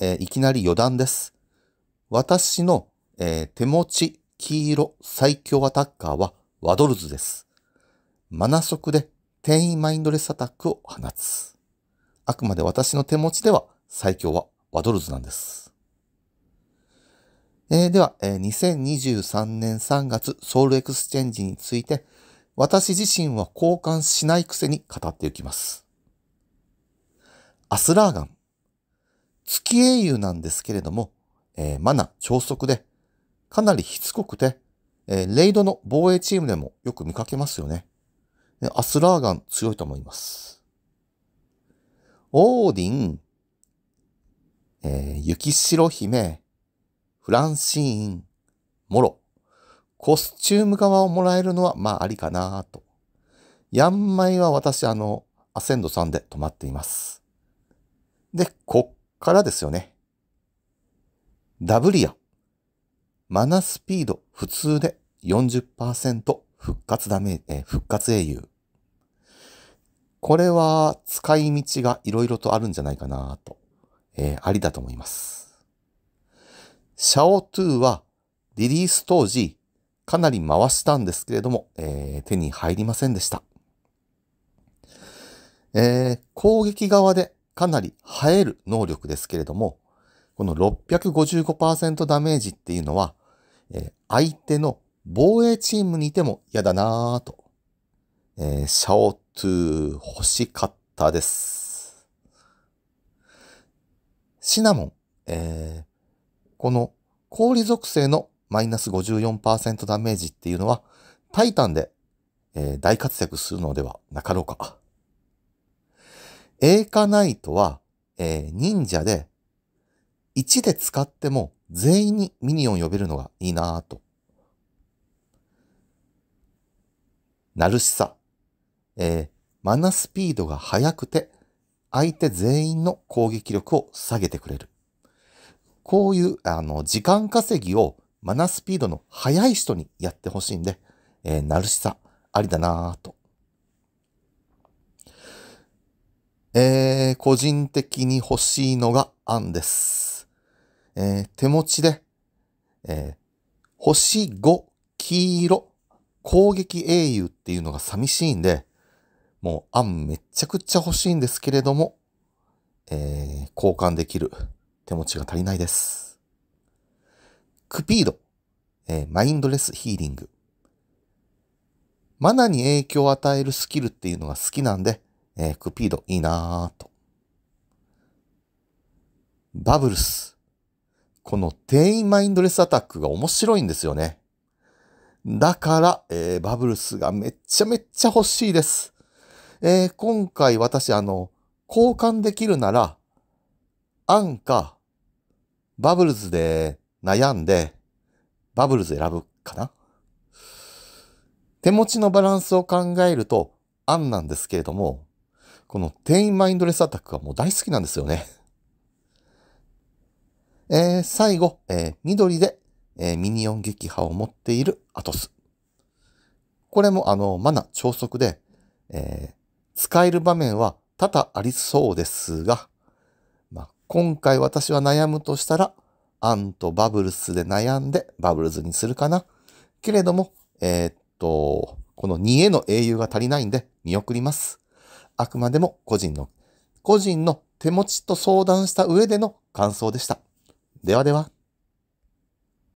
えー、いきなり余談です。私の、えー、手持ち黄色最強アタッカーはワドルズです。マナ速で転移マインドレスアタックを放つ。あくまで私の手持ちでは最強はワドルズなんです。えー、では、えー、2023年3月ソウルエクスチェンジについて私自身は交換しないくせに語っていきます。アスラーガン。月英雄なんですけれども、えー、マナ、超速で、かなりしつこくて、えー、レイドの防衛チームでもよく見かけますよね。アスラーガン強いと思います。オーディン、えー、雪白姫、フランシーン、モロ。コスチューム側をもらえるのは、まあありかなと。ヤンマイは私、あの、アセンドさんで止まっています。で、こっからですよね。ダブリア。マナスピード普通で40%復活ダメ、え復活英雄。これは使い道がいろいろとあるんじゃないかなと、えー、ありだと思います。シャオトゥはリリース当時かなり回したんですけれども、えー、手に入りませんでした。えー、攻撃側でかなり生える能力ですけれども、この655%ダメージっていうのは、え相手の防衛チームにいても嫌だなぁと、えー、シャオトゥー欲しかったです。シナモン、えー、この氷属性のマイナス54%ダメージっていうのは、タイタンで、えー、大活躍するのではなかろうか。ーカナイトは、えー、忍者で、1で使っても全員にミニオン呼べるのがいいなぁと。ナルシサ。えー、マナスピードが速くて、相手全員の攻撃力を下げてくれる。こういう、あの、時間稼ぎをマナスピードの速い人にやってほしいんで、えー、ナルシサ、ありだなぁとえー、個人的に欲しいのが案です。えー、手持ちで、えー、星5、黄色、攻撃英雄っていうのが寂しいんで、もうあんめちゃくちゃ欲しいんですけれども、えー、交換できる手持ちが足りないです。クピード、えー、マインドレスヒーリング。マナに影響を与えるスキルっていうのが好きなんで、えー、クピードいいなぁと。バブルス。この店員マインドレスアタックが面白いんですよね。だから、えー、バブルスがめっちゃめっちゃ欲しいです。えー、今回私あの、交換できるなら、アンか、バブルズで悩んで、バブルズ選ぶかな手持ちのバランスを考えると、アンなんですけれども、この店員マインドレスアタックはもう大好きなんですよね。えー、最後、えー、緑で、えー、ミニオン撃破を持っているアトス。これもあの、マナ、超速で、えー、使える場面は多々ありそうですが、まあ、今回私は悩むとしたら、アンとバブルスで悩んでバブルズにするかな。けれども、えー、っと、この2への英雄が足りないんで見送ります。あくまでも個人の、個人の手持ちと相談した上での感想でした。ではでは。